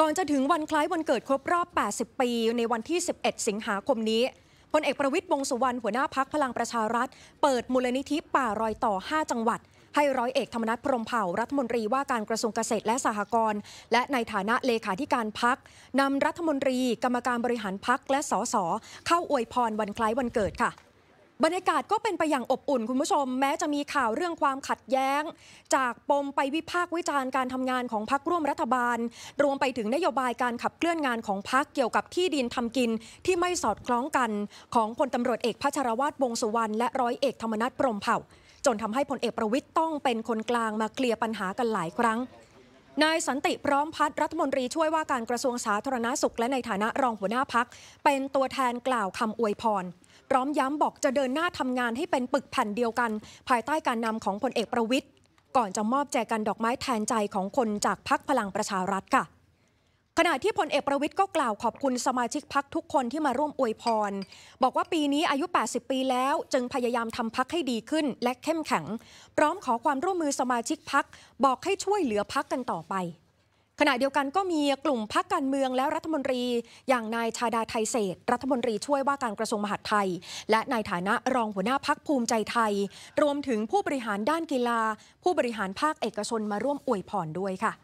ก่อนจะถึงวันคล้ายวันเกิดครบรอบ 80 ปีในวันที่ 11 สิงหาคมนี้ พลเอกประวิทย์วงสุวรรณหัวหน้าพักพลังประชารัฐ เปิดมูลนิธิป่ารอยต่อ 5 จังหวัด ให้ร้อยเอกธรรมนัฐพรมเผ่ารัฐมนตรีว่าการกระทรวงเกษตรและสหกรณ์และในฐานะเลขาธิการพักนำรัฐมนตรี กรรมการบริหารพักและสสเข้าอวยพรวันคล้ายวันเกิดค่ะบรรยากาศก็เป็นไปอย่างอบอุ่นคุณผู้ชมแม้จะมีข่าวเรื่องความขัดแย้ง จากปมไปวิพากษ์วิจารณ์การทำงานของพักร่วมรัฐบาล รวมไปถึงนโยบายการขับเคลื่อนงานของพักเกี่ยวกับที่ดินทำกินที่ไม่สอดคล้องกันของพลตารวจเอกพัชรวาทวงสุวรรณและร้อยเอกธรรมนัฐพรมเผ่า จนทำให้พลเอกประวิทย์ต้องเป็นคนกลางมาเคลียร์ปัญหากันหลายครั้งนายสันติพร้อมพัฒรัฐมนตรีช่วยว่าการกระทรวงสาธารณาสุข และในฐานะรองหัวหน้าพักเป็นตัวแทนกล่าวคำอวยพร พร้อมย้ำบอกจะเดินหน้าทำงานให้เป็นปึกแผ่นเดียวกัน ภายใต้การนำของพลเอกประวิทย์ ก่อนจะมอบแจกันดอกไม้แทนใจของคนจากพักพลังประชารัฐค่ะขณะที่พลเอกประวิทย์ก็กล่าวขอบคุณสมาชิกพักทุกคนที่มาร่วมอวยพร บอกว่าปีนี้อายุ 80 ปีแล้วจึงพยายามทำพักให้ดีขึ้นและเข้มแข็ง พร้อมขอความร่วมมือสมาชิกพักบอกให้ช่วยเหลือพักกันต่อไป ขณะเดียวกันก็มีกลุ่มพักการเมืองและรัฐมนตรี อย่างนายชาดาไทยเศษรัฐมนตรีช่วยว่าการกระทรวงมหาดไทย และนายฐานะรองหัวหน้าพักภูมิใจไทย รวมถึงผู้บริหารด้านกีฬา ผู้บริหารภาคเอกชนมาร่วมอวยพรด้วยค่ะ